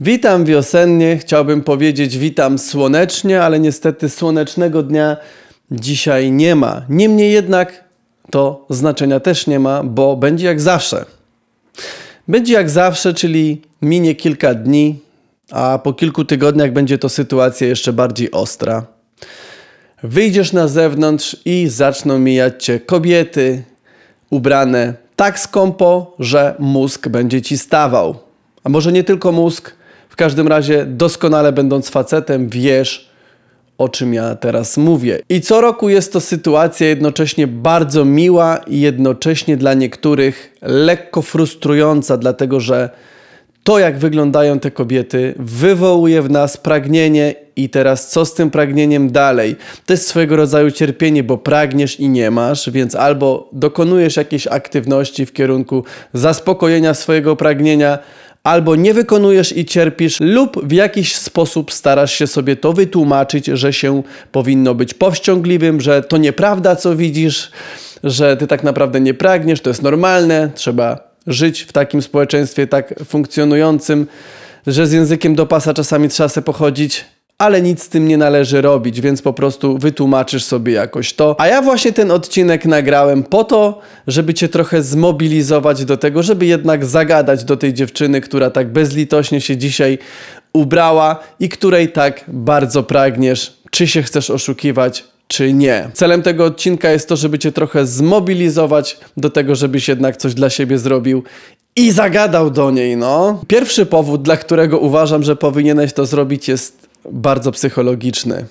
Witam wiosennie, chciałbym powiedzieć witam słonecznie, ale niestety słonecznego dnia dzisiaj nie ma. Niemniej jednak to znaczenia też nie ma, bo będzie jak zawsze. Będzie jak zawsze, czyli minie kilka dni, a po kilku tygodniach będzie to sytuacja jeszcze bardziej ostra. Wyjdziesz na zewnątrz i zaczną mijać cię kobiety ubrane tak skąpo, że mózg będzie ci stawał. A może nie tylko mózg, każdym razie doskonale będąc facetem wiesz, o czym ja teraz mówię. I co roku jest to sytuacja jednocześnie bardzo miła i jednocześnie dla niektórych lekko frustrująca, dlatego że to, jak wyglądają te kobiety, wywołuje w nas pragnienie i teraz co z tym pragnieniem dalej? To jest swojego rodzaju cierpienie, bo pragniesz i nie masz, więc albo dokonujesz jakiejś aktywności w kierunku zaspokojenia swojego pragnienia, albo nie wykonujesz i cierpisz, lub w jakiś sposób starasz się sobie to wytłumaczyć, że się powinno być powściągliwym, że to nieprawda, co widzisz, że ty tak naprawdę nie pragniesz, to jest normalne, trzeba żyć w takim społeczeństwie tak funkcjonującym, że z językiem do pasa czasami trzeba se pochodzić ale nic z tym nie należy robić, więc po prostu wytłumaczysz sobie jakoś to. A ja właśnie ten odcinek nagrałem po to, żeby cię trochę zmobilizować do tego, żeby jednak zagadać do tej dziewczyny, która tak bezlitośnie się dzisiaj ubrała i której tak bardzo pragniesz, czy się chcesz oszukiwać, czy nie. Celem tego odcinka jest to, żeby cię trochę zmobilizować do tego, żebyś jednak coś dla siebie zrobił i zagadał do niej, no. Pierwszy powód, dla którego uważam, że powinieneś to zrobić jest bardzo psychologiczny.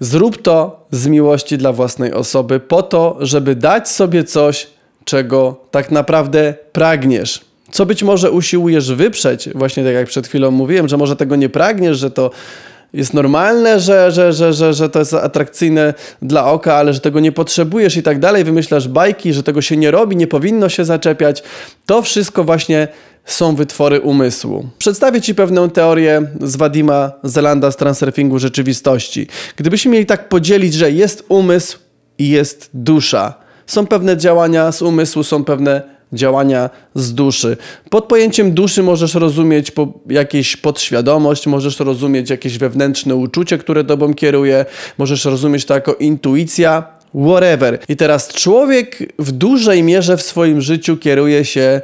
Zrób to z miłości dla własnej osoby, po to, żeby dać sobie coś, czego tak naprawdę pragniesz. Co być może usiłujesz wyprzeć, właśnie tak jak przed chwilą mówiłem, że może tego nie pragniesz, że to jest normalne, że, że, że, że, że to jest atrakcyjne dla oka, ale że tego nie potrzebujesz i tak dalej, wymyślasz bajki, że tego się nie robi, nie powinno się zaczepiać. To wszystko właśnie są wytwory umysłu. Przedstawię Ci pewną teorię z Wadima Zelanda z Transurfingu Rzeczywistości. Gdybyśmy mieli tak podzielić, że jest umysł i jest dusza. Są pewne działania z umysłu, są pewne działania z duszy. Pod pojęciem duszy możesz rozumieć po jakieś podświadomość, możesz rozumieć jakieś wewnętrzne uczucie, które tobą kieruje, możesz rozumieć to jako intuicja, whatever. I teraz człowiek w dużej mierze w swoim życiu kieruje się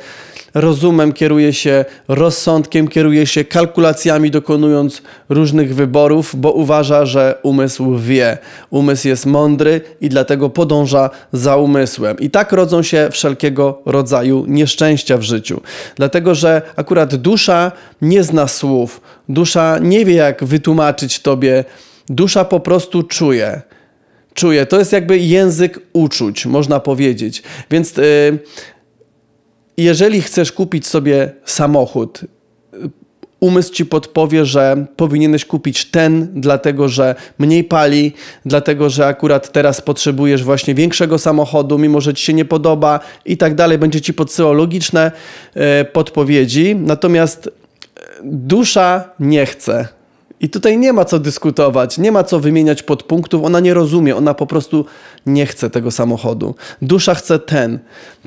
rozumem, kieruje się rozsądkiem, kieruje się kalkulacjami, dokonując różnych wyborów, bo uważa, że umysł wie. Umysł jest mądry i dlatego podąża za umysłem. I tak rodzą się wszelkiego rodzaju nieszczęścia w życiu. Dlatego, że akurat dusza nie zna słów, dusza nie wie, jak wytłumaczyć tobie, dusza po prostu czuje czuję. To jest jakby język uczuć, można powiedzieć. Więc yy, jeżeli chcesz kupić sobie samochód, umysł ci podpowie, że powinieneś kupić ten, dlatego że mniej pali, dlatego że akurat teraz potrzebujesz właśnie większego samochodu, mimo że ci się nie podoba i tak dalej. Będzie ci podsyłał logiczne e, podpowiedzi. Natomiast e, dusza nie chce i tutaj nie ma co dyskutować, nie ma co wymieniać podpunktów, ona nie rozumie, ona po prostu nie chce tego samochodu. Dusza chce ten,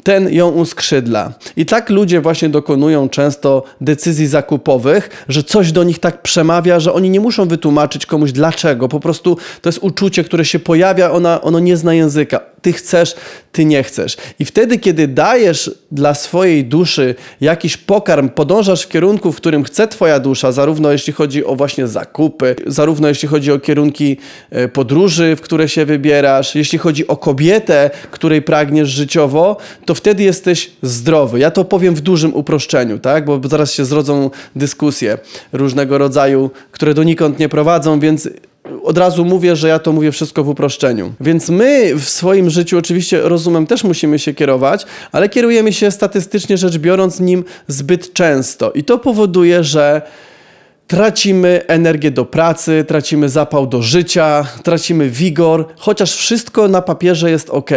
ten ją uskrzydla. I tak ludzie właśnie dokonują często decyzji zakupowych, że coś do nich tak przemawia, że oni nie muszą wytłumaczyć komuś dlaczego, po prostu to jest uczucie, które się pojawia, ona, ono nie zna języka ty chcesz, ty nie chcesz. I wtedy, kiedy dajesz dla swojej duszy jakiś pokarm, podążasz w kierunku, w którym chce twoja dusza, zarówno jeśli chodzi o właśnie zakupy, zarówno jeśli chodzi o kierunki e, podróży, w które się wybierasz, jeśli chodzi o kobietę, której pragniesz życiowo, to wtedy jesteś zdrowy. Ja to powiem w dużym uproszczeniu, tak? Bo zaraz się zrodzą dyskusje różnego rodzaju, które donikąd nie prowadzą, więc od razu mówię, że ja to mówię wszystko w uproszczeniu. Więc my w swoim życiu oczywiście rozumem też musimy się kierować, ale kierujemy się statystycznie rzecz biorąc nim zbyt często. I to powoduje, że Tracimy energię do pracy, tracimy zapał do życia, tracimy wigor, chociaż wszystko na papierze jest ok,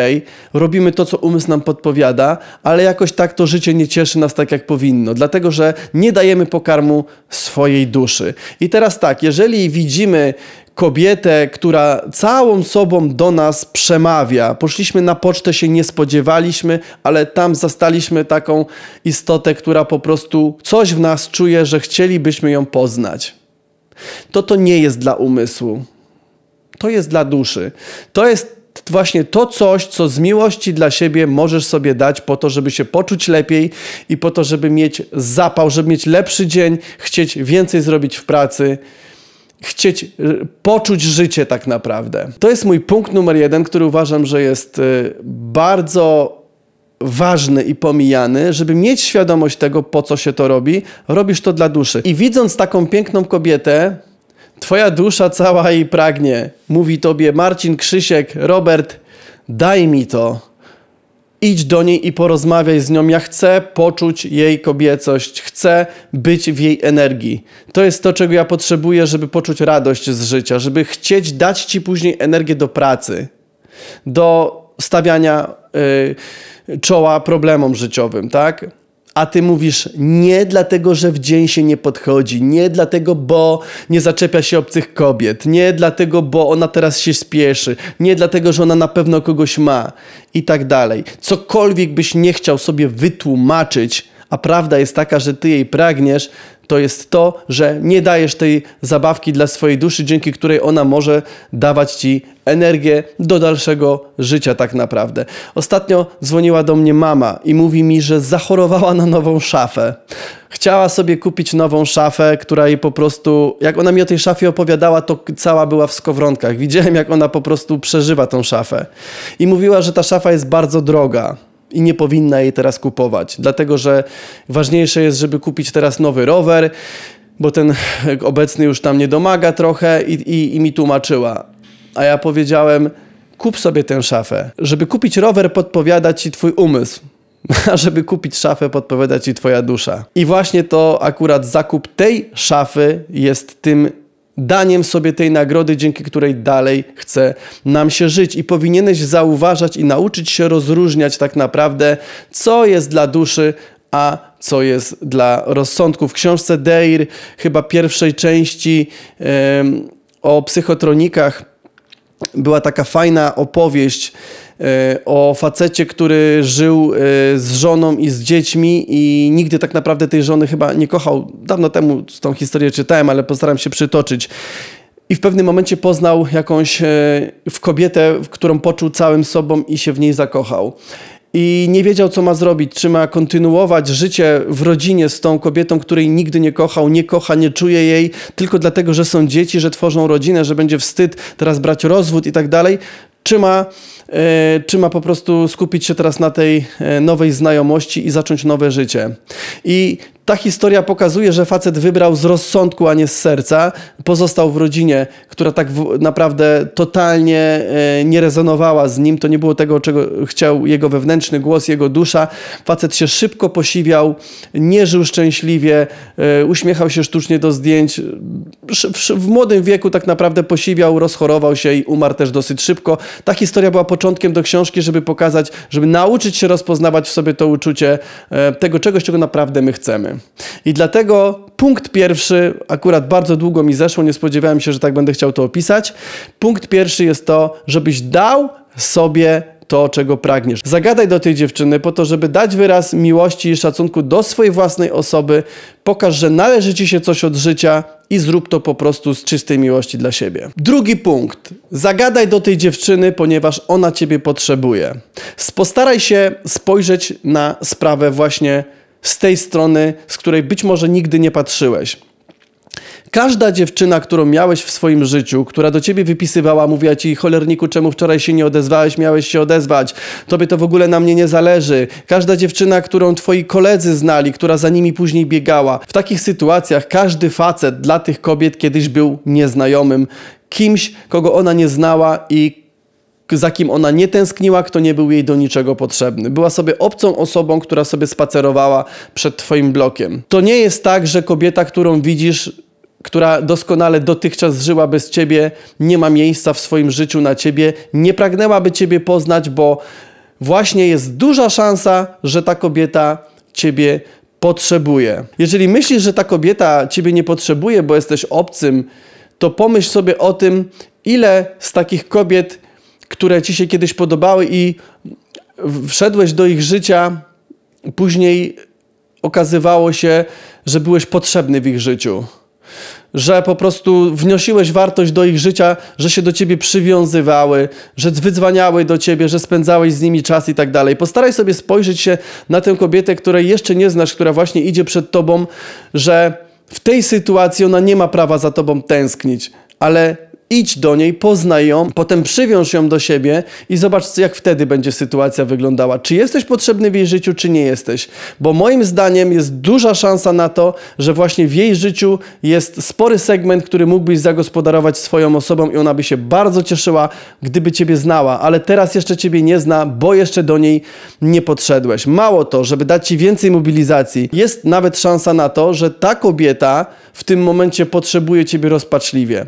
robimy to, co umysł nam podpowiada, ale jakoś tak to życie nie cieszy nas tak, jak powinno, dlatego że nie dajemy pokarmu swojej duszy. I teraz tak, jeżeli widzimy kobietę, która całą sobą do nas przemawia. Poszliśmy na pocztę, się nie spodziewaliśmy, ale tam zastaliśmy taką istotę, która po prostu coś w nas czuje, że chcielibyśmy ją poznać. To to nie jest dla umysłu. To jest dla duszy. To jest właśnie to coś, co z miłości dla siebie możesz sobie dać po to, żeby się poczuć lepiej i po to, żeby mieć zapał, żeby mieć lepszy dzień, chcieć więcej zrobić w pracy chcieć e, poczuć życie tak naprawdę. To jest mój punkt numer jeden, który uważam, że jest e, bardzo ważny i pomijany, żeby mieć świadomość tego, po co się to robi. Robisz to dla duszy. I widząc taką piękną kobietę, Twoja dusza cała jej pragnie. Mówi tobie Marcin, Krzysiek, Robert, daj mi to idź do niej i porozmawiaj z nią. Ja chcę poczuć jej kobiecość, chcę być w jej energii. To jest to, czego ja potrzebuję, żeby poczuć radość z życia, żeby chcieć dać ci później energię do pracy, do stawiania y, czoła problemom życiowym, tak? a ty mówisz nie dlatego, że w dzień się nie podchodzi, nie dlatego, bo nie zaczepia się obcych kobiet, nie dlatego, bo ona teraz się spieszy, nie dlatego, że ona na pewno kogoś ma i tak dalej. Cokolwiek byś nie chciał sobie wytłumaczyć, a prawda jest taka, że ty jej pragniesz, to jest to, że nie dajesz tej zabawki dla swojej duszy, dzięki której ona może dawać ci energię do dalszego życia, tak naprawdę. Ostatnio dzwoniła do mnie mama i mówi mi, że zachorowała na nową szafę. Chciała sobie kupić nową szafę, która jej po prostu, jak ona mi o tej szafie opowiadała, to cała była w skowronkach. Widziałem, jak ona po prostu przeżywa tą szafę. I mówiła, że ta szafa jest bardzo droga i nie powinna jej teraz kupować, dlatego że ważniejsze jest, żeby kupić teraz nowy rower, bo ten obecny już tam nie domaga trochę i, i, i mi tłumaczyła. A ja powiedziałem, kup sobie tę szafę. Żeby kupić rower, podpowiada ci twój umysł. A żeby kupić szafę, podpowiada ci twoja dusza. I właśnie to akurat zakup tej szafy jest tym daniem sobie tej nagrody, dzięki której dalej chce nam się żyć. I powinieneś zauważać i nauczyć się rozróżniać tak naprawdę, co jest dla duszy, a co jest dla rozsądku. W książce Deir, chyba pierwszej części yy, o psychotronikach, była taka fajna opowieść E, o facecie, który żył e, z żoną i z dziećmi i nigdy tak naprawdę tej żony chyba nie kochał. Dawno temu tą historię czytałem, ale postaram się przytoczyć. I w pewnym momencie poznał jakąś e, w kobietę, którą poczuł całym sobą i się w niej zakochał i nie wiedział, co ma zrobić. Czy ma kontynuować życie w rodzinie z tą kobietą, której nigdy nie kochał, nie kocha, nie czuje jej, tylko dlatego, że są dzieci, że tworzą rodzinę, że będzie wstyd teraz brać rozwód i tak dalej czy ma, czy e, ma po prostu skupić się teraz na tej e, nowej znajomości i zacząć nowe życie. I ta historia pokazuje, że facet wybrał z rozsądku, a nie z serca. Pozostał w rodzinie, która tak naprawdę totalnie e, nie rezonowała z nim. To nie było tego, czego chciał jego wewnętrzny głos, jego dusza. Facet się szybko posiwiał, nie żył szczęśliwie, e, uśmiechał się sztucznie do zdjęć. W młodym wieku tak naprawdę posiwiał, rozchorował się i umarł też dosyć szybko. Ta historia była początkiem do książki, żeby pokazać, żeby nauczyć się rozpoznawać w sobie to uczucie e, tego czegoś, czego naprawdę my chcemy. I dlatego punkt pierwszy, akurat bardzo długo mi zeszło, nie spodziewałem się, że tak będę chciał to opisać. Punkt pierwszy jest to, żebyś dał sobie to, czego pragniesz. Zagadaj do tej dziewczyny po to, żeby dać wyraz miłości i szacunku do swojej własnej osoby. Pokaż, że należy ci się coś od życia i zrób to po prostu z czystej miłości dla siebie. Drugi punkt. Zagadaj do tej dziewczyny, ponieważ ona ciebie potrzebuje. Postaraj się spojrzeć na sprawę właśnie z tej strony, z której być może nigdy nie patrzyłeś. Każda dziewczyna, którą miałeś w swoim życiu, która do ciebie wypisywała, mówiła ci, cholerniku, czemu wczoraj się nie odezwałeś, miałeś się odezwać, tobie to w ogóle na mnie nie zależy. Każda dziewczyna, którą twoi koledzy znali, która za nimi później biegała. W takich sytuacjach każdy facet dla tych kobiet kiedyś był nieznajomym, kimś, kogo ona nie znała i za kim ona nie tęskniła, kto nie był jej do niczego potrzebny. Była sobie obcą osobą, która sobie spacerowała przed twoim blokiem. To nie jest tak, że kobieta, którą widzisz, która doskonale dotychczas żyła bez ciebie, nie ma miejsca w swoim życiu na ciebie, nie pragnęłaby ciebie poznać, bo właśnie jest duża szansa, że ta kobieta ciebie potrzebuje. Jeżeli myślisz, że ta kobieta ciebie nie potrzebuje, bo jesteś obcym, to pomyśl sobie o tym, ile z takich kobiet które ci się kiedyś podobały i wszedłeś do ich życia, później okazywało się, że byłeś potrzebny w ich życiu. Że po prostu wnosiłeś wartość do ich życia, że się do ciebie przywiązywały, że wydzwaniały do ciebie, że spędzałeś z nimi czas i tak dalej. Postaraj sobie spojrzeć się na tę kobietę, której jeszcze nie znasz, która właśnie idzie przed tobą, że w tej sytuacji ona nie ma prawa za tobą tęsknić, ale idź do niej, poznaj ją, potem przywiąż ją do siebie i zobacz, jak wtedy będzie sytuacja wyglądała. Czy jesteś potrzebny w jej życiu, czy nie jesteś? Bo moim zdaniem jest duża szansa na to, że właśnie w jej życiu jest spory segment, który mógłbyś zagospodarować swoją osobą i ona by się bardzo cieszyła, gdyby ciebie znała, ale teraz jeszcze ciebie nie zna, bo jeszcze do niej nie podszedłeś. Mało to, żeby dać ci więcej mobilizacji, jest nawet szansa na to, że ta kobieta w tym momencie potrzebuje ciebie rozpaczliwie.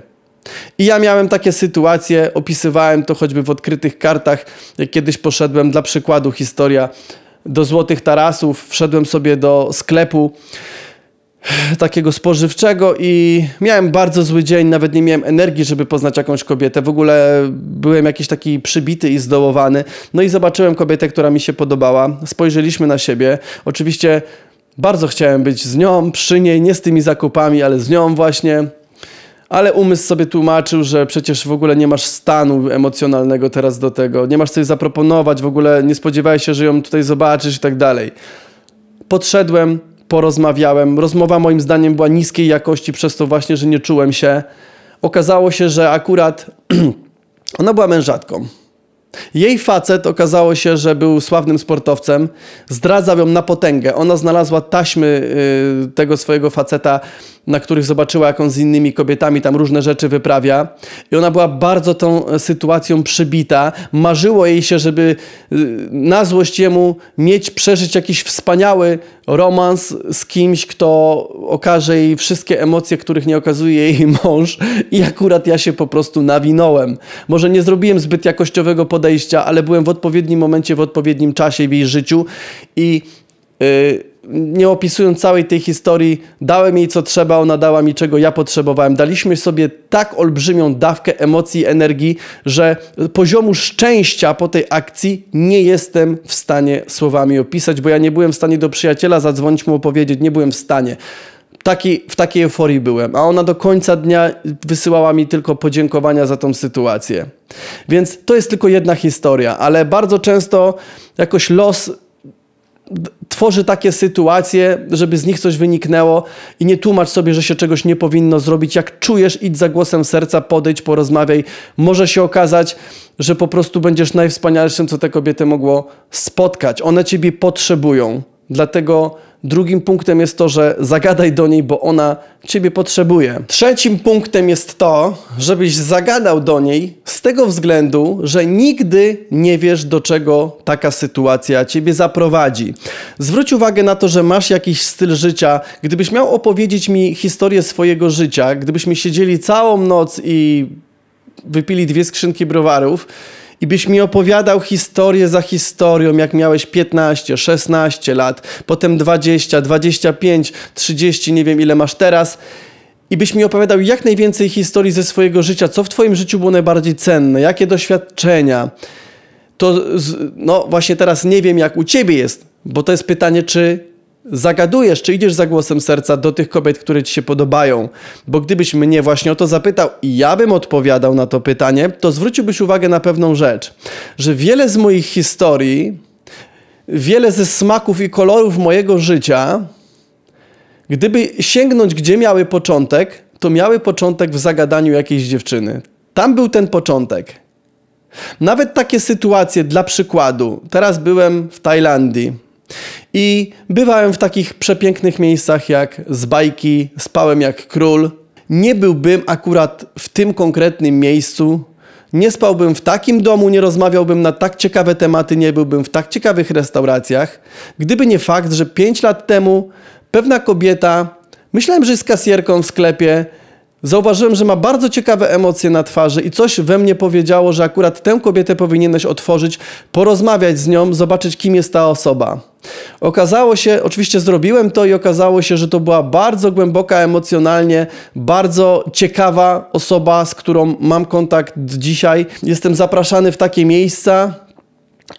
I ja miałem takie sytuacje, opisywałem to choćby w odkrytych kartach, jak kiedyś poszedłem, dla przykładu historia, do Złotych Tarasów, wszedłem sobie do sklepu takiego spożywczego i miałem bardzo zły dzień, nawet nie miałem energii, żeby poznać jakąś kobietę. W ogóle byłem jakiś taki przybity i zdołowany. No i zobaczyłem kobietę, która mi się podobała. Spojrzeliśmy na siebie. Oczywiście bardzo chciałem być z nią, przy niej, nie z tymi zakupami, ale z nią właśnie ale umysł sobie tłumaczył, że przecież w ogóle nie masz stanu emocjonalnego teraz do tego, nie masz coś zaproponować, w ogóle nie spodziewałeś się, że ją tutaj zobaczysz i tak dalej. Podszedłem, porozmawiałem. Rozmowa moim zdaniem była niskiej jakości przez to właśnie, że nie czułem się. Okazało się, że akurat ona była mężatką. Jej facet okazało się, że był sławnym sportowcem, zdradzał ją na potęgę. Ona znalazła taśmy y, tego swojego faceta, na których zobaczyła, jak on z innymi kobietami tam różne rzeczy wyprawia. I ona była bardzo tą sytuacją przybita. Marzyło jej się, żeby y, na złość jemu mieć, przeżyć jakiś wspaniały romans z kimś, kto okaże jej wszystkie emocje, których nie okazuje jej mąż. I akurat ja się po prostu nawinąłem. Może nie zrobiłem zbyt jakościowego podejścia, podejścia, ale byłem w odpowiednim momencie, w odpowiednim czasie w jej życiu i y, nie opisując całej tej historii, dałem jej co trzeba, ona dała mi czego ja potrzebowałem. Daliśmy sobie tak olbrzymią dawkę emocji, energii, że poziomu szczęścia po tej akcji nie jestem w stanie słowami opisać, bo ja nie byłem w stanie do przyjaciela zadzwonić mu opowiedzieć, nie byłem w stanie taki, w takiej euforii byłem, a ona do końca dnia wysyłała mi tylko podziękowania za tą sytuację. Więc to jest tylko jedna historia, ale bardzo często jakoś los tworzy takie sytuacje, żeby z nich coś wyniknęło i nie tłumacz sobie, że się czegoś nie powinno zrobić. Jak czujesz, idź za głosem serca, podejdź, porozmawiaj. Może się okazać, że po prostu będziesz najwspanialszym, co te kobiety mogło spotkać. One ciebie potrzebują. Dlatego Drugim punktem jest to, że zagadaj do niej, bo ona ciebie potrzebuje. Trzecim punktem jest to, żebyś zagadał do niej z tego względu, że nigdy nie wiesz, do czego taka sytuacja ciebie zaprowadzi. Zwróć uwagę na to, że masz jakiś styl życia. Gdybyś miał opowiedzieć mi historię swojego życia, gdybyśmy siedzieli całą noc i wypili dwie skrzynki browarów i byś mi opowiadał historię za historią, jak miałeś 15, 16 lat, potem 20, 25, 30, nie wiem ile masz teraz, i byś mi opowiadał jak najwięcej historii ze swojego życia, co w Twoim życiu było najbardziej cenne, jakie doświadczenia, to no właśnie teraz nie wiem, jak u Ciebie jest, bo to jest pytanie, czy zagadujesz, czy idziesz za głosem serca do tych kobiet, które ci się podobają. Bo gdybyś mnie właśnie o to zapytał i ja bym odpowiadał na to pytanie, to zwróciłbyś uwagę na pewną rzecz, że wiele z moich historii, wiele ze smaków i kolorów mojego życia, gdyby sięgnąć, gdzie miały początek, to miały początek w zagadaniu jakiejś dziewczyny. Tam był ten początek. Nawet takie sytuacje, dla przykładu, teraz byłem w Tajlandii i bywałem w takich przepięknych miejscach jak z bajki, spałem jak król. Nie byłbym akurat w tym konkretnym miejscu, nie spałbym w takim domu, nie rozmawiałbym na tak ciekawe tematy, nie byłbym w tak ciekawych restauracjach, gdyby nie fakt, że 5 lat temu pewna kobieta, myślałem, że jest kasjerką w sklepie, Zauważyłem, że ma bardzo ciekawe emocje na twarzy i coś we mnie powiedziało, że akurat tę kobietę powinieneś otworzyć, porozmawiać z nią, zobaczyć kim jest ta osoba. Okazało się, oczywiście zrobiłem to i okazało się, że to była bardzo głęboka emocjonalnie, bardzo ciekawa osoba, z którą mam kontakt dzisiaj. Jestem zapraszany w takie miejsca,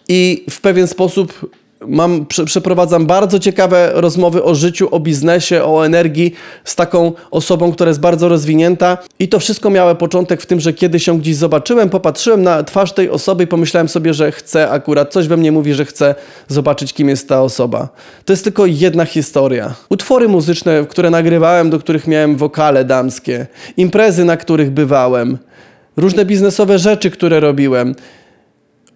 i w pewien sposób mam, przeprowadzam bardzo ciekawe rozmowy o życiu, o biznesie, o energii z taką osobą, która jest bardzo rozwinięta. I to wszystko miało początek w tym, że kiedyś ją gdzieś zobaczyłem, popatrzyłem na twarz tej osoby i pomyślałem sobie, że chcę akurat, coś we mnie mówi, że chcę zobaczyć, kim jest ta osoba. To jest tylko jedna historia. Utwory muzyczne, które nagrywałem, do których miałem wokale damskie, imprezy, na których bywałem, różne biznesowe rzeczy, które robiłem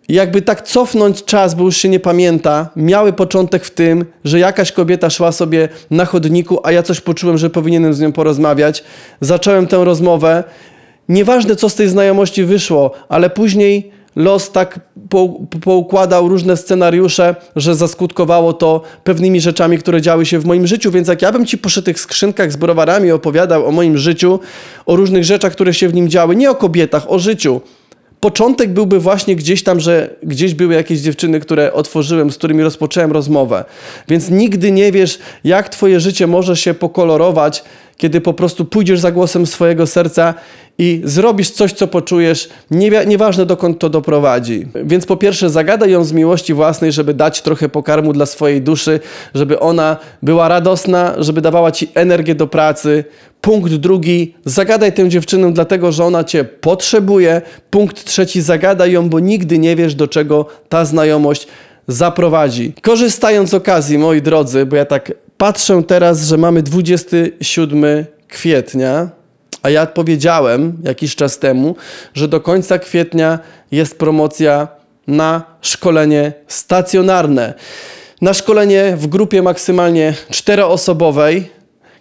jakby tak cofnąć czas, bo już się nie pamięta, miały początek w tym, że jakaś kobieta szła sobie na chodniku, a ja coś poczułem, że powinienem z nią porozmawiać. Zacząłem tę rozmowę. Nieważne, co z tej znajomości wyszło, ale później los tak poukładał różne scenariusze, że zaskutkowało to pewnymi rzeczami, które działy się w moim życiu. Więc jak ja bym ci poszedł tych skrzynkach z browarami opowiadał o moim życiu, o różnych rzeczach, które się w nim działy, nie o kobietach, o życiu początek byłby właśnie gdzieś tam, że gdzieś były jakieś dziewczyny, które otworzyłem, z którymi rozpocząłem rozmowę. Więc nigdy nie wiesz, jak twoje życie może się pokolorować kiedy po prostu pójdziesz za głosem swojego serca i zrobisz coś, co poczujesz, nie, nieważne dokąd to doprowadzi. Więc po pierwsze, zagadaj ją z miłości własnej, żeby dać trochę pokarmu dla swojej duszy, żeby ona była radosna, żeby dawała ci energię do pracy. Punkt drugi, zagadaj tę dziewczynę, dlatego że ona cię potrzebuje. Punkt trzeci, zagadaj ją, bo nigdy nie wiesz, do czego ta znajomość zaprowadzi. Korzystając z okazji, moi drodzy, bo ja tak Patrzę teraz, że mamy 27 kwietnia, a ja powiedziałem jakiś czas temu, że do końca kwietnia jest promocja na szkolenie stacjonarne. Na szkolenie w grupie maksymalnie czteroosobowej.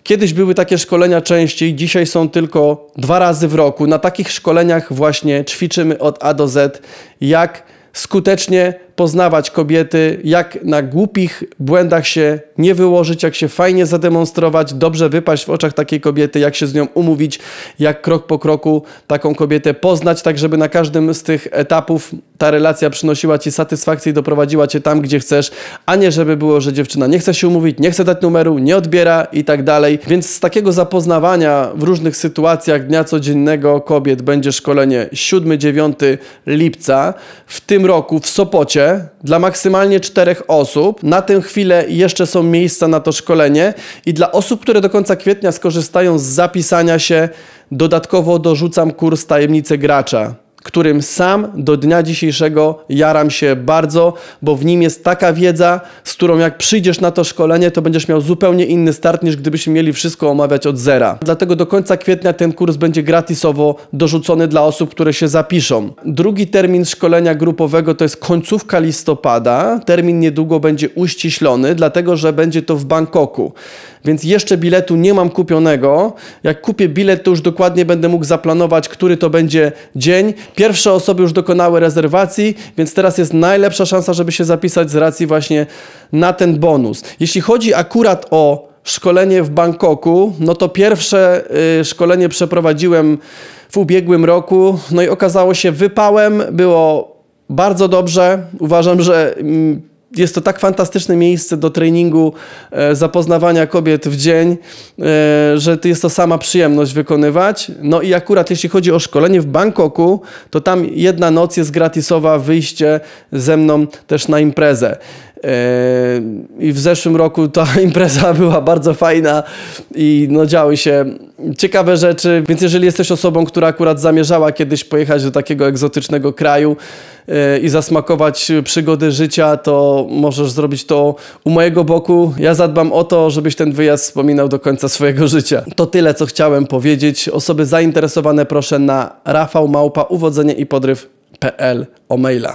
Kiedyś były takie szkolenia częściej, dzisiaj są tylko dwa razy w roku. Na takich szkoleniach właśnie ćwiczymy od A do Z, jak skutecznie poznawać kobiety, jak na głupich błędach się nie wyłożyć, jak się fajnie zademonstrować, dobrze wypaść w oczach takiej kobiety, jak się z nią umówić, jak krok po kroku taką kobietę poznać, tak żeby na każdym z tych etapów ta relacja przynosiła ci satysfakcję i doprowadziła cię tam, gdzie chcesz, a nie żeby było, że dziewczyna nie chce się umówić, nie chce dać numeru, nie odbiera i tak dalej. Więc z takiego zapoznawania w różnych sytuacjach dnia codziennego kobiet będzie szkolenie 7-9 lipca w tym roku w Sopocie dla maksymalnie czterech osób. Na tę chwilę jeszcze są miejsca na to szkolenie i dla osób, które do końca kwietnia skorzystają z zapisania się, dodatkowo dorzucam kurs Tajemnice Gracza którym sam do dnia dzisiejszego jaram się bardzo, bo w nim jest taka wiedza, z którą jak przyjdziesz na to szkolenie, to będziesz miał zupełnie inny start niż gdybyśmy mieli wszystko omawiać od zera. Dlatego do końca kwietnia ten kurs będzie gratisowo dorzucony dla osób, które się zapiszą. Drugi termin szkolenia grupowego to jest końcówka listopada. Termin niedługo będzie uściślony, dlatego że będzie to w Bangkoku. Więc jeszcze biletu nie mam kupionego. Jak kupię bilet, to już dokładnie będę mógł zaplanować, który to będzie dzień Pierwsze osoby już dokonały rezerwacji, więc teraz jest najlepsza szansa, żeby się zapisać z racji właśnie na ten bonus. Jeśli chodzi akurat o szkolenie w Bangkoku, no to pierwsze y, szkolenie przeprowadziłem w ubiegłym roku, no i okazało się wypałem, było bardzo dobrze. Uważam, że mm, jest to tak fantastyczne miejsce do treningu, e, zapoznawania kobiet w dzień, e, że jest to sama przyjemność wykonywać. No i akurat jeśli chodzi o szkolenie w Bangkoku, to tam jedna noc jest gratisowa, wyjście ze mną też na imprezę. Yy, I w zeszłym roku ta impreza była bardzo fajna i no działy się ciekawe rzeczy, więc jeżeli jesteś osobą, która akurat zamierzała kiedyś pojechać do takiego egzotycznego kraju yy, i zasmakować przygody życia, to możesz zrobić to u mojego boku. Ja zadbam o to, żebyś ten wyjazd wspominał do końca swojego życia. To tyle, co chciałem powiedzieć. Osoby zainteresowane proszę na Małpa, uwodzenie i podryw.pl o maila.